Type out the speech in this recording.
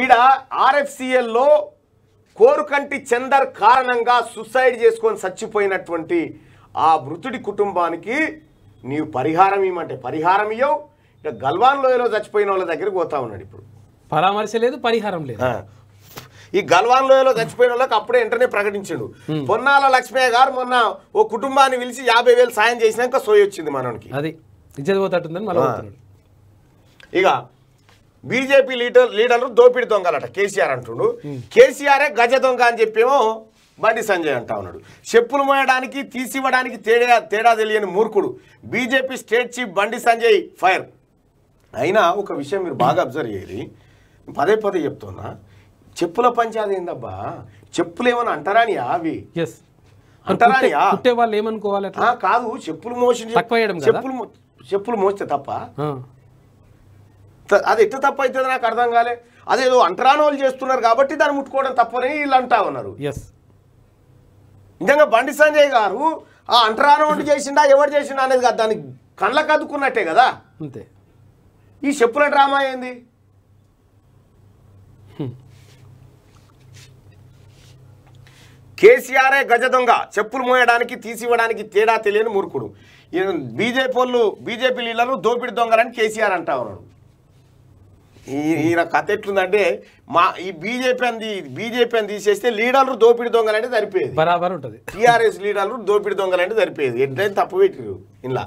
ఈడ ఆర్ఎఫ్సిఎల్లో కోరుకంటి చందర్ కారణంగా సుసైడ్ చేసుకొని చచ్చిపోయినటువంటి ఆ మృతుడి కుటుంబానికి నీవు పరిహారం ఇవ్వమంటే పరిహారం ఇవ్వవు ఇక గల్వాన్ లోయలో చచ్చిపోయిన వాళ్ళ దగ్గరికి పోతా ఉన్నాడు ఇప్పుడు పరామర్శ లేదు పరిహారం లేదు ఈ గల్వాన్ లోయలో చచ్చిపోయిన వాళ్ళకి అప్పుడే వెంటనే ప్రకటించాడు పొన్నాల లక్ష్మయ్య గారు మొన్న ఓ కుటుంబాన్ని పిలిచి యాభై వేలు సాయం చేసినాక సోయి వచ్చింది మనకి అది ఇక బీజేపీ లీడర్ లీడర్లు దోపిడి దొంగలట కేసీఆర్ అంటుండు కేసీఆరే గజ దొంగ అని చెప్పేమో బండి సంజయ్ అంటా ఉన్నాడు చెప్పులు మోయడానికి తీసివ్వడానికి తేడా తేడా తెలియని మూర్ఖుడు బీజేపీ స్టేట్ చీఫ్ బండి సంజయ్ ఫైర్ అయినా ఒక విషయం మీరు బాగా అబ్జర్వ్ చేయాలి పదే పదే చెప్తున్నా చెప్పుల పంచాది ఏందబ్బా చెప్పులు ఏమైనా అంటారానియా అవి అంటారానియా వాళ్ళు కాదు చెప్పులు మోసం చెప్పులు చెప్పులు మోస్తే తప్ప అది ఎట్టు తప్పు అవుతుంది నాకు అర్థం కాలే అదేదో అంటరానోలు చేస్తున్నారు కాబట్టి దాన్ని ముట్టుకోవడం తప్పని వీళ్ళు అంటా ఉన్నారు ఎస్ నిజంగా బండి సంజయ్ గారు ఆ అంటరాని చేసిండా ఎవరు చేసిండా అనేది కాదు దాన్ని కళ్ళ కదుకున్నట్టే కదా అంతే ఈ చెప్పుల డ్రామా ఏంది కేసీఆరే గజ దొంగ చెప్పులు మోయడానికి తీసివ్వడానికి తేడా తెలియని మూర్ఖుడు బీజేపీ వాళ్ళు బీజేపీ లీడర్లు దోపిడి దొంగలని కేసీఆర్ అంటా ఉన్నాడు ఈయన కథ ఎట్లుందంటే మా ఈ బీజేపీ అని బీజేపీ అని తీసేస్తే లీడర్లు దోపిడి దొంగలంటే సరిపోయేది బరాబర్ ఉంటుంది టీఆర్ఎస్ లీడర్లు దోపిడి దొంగలంటే సరిపోయేది ఎట్లయితే తప్పు పెట్టిరు ఇలా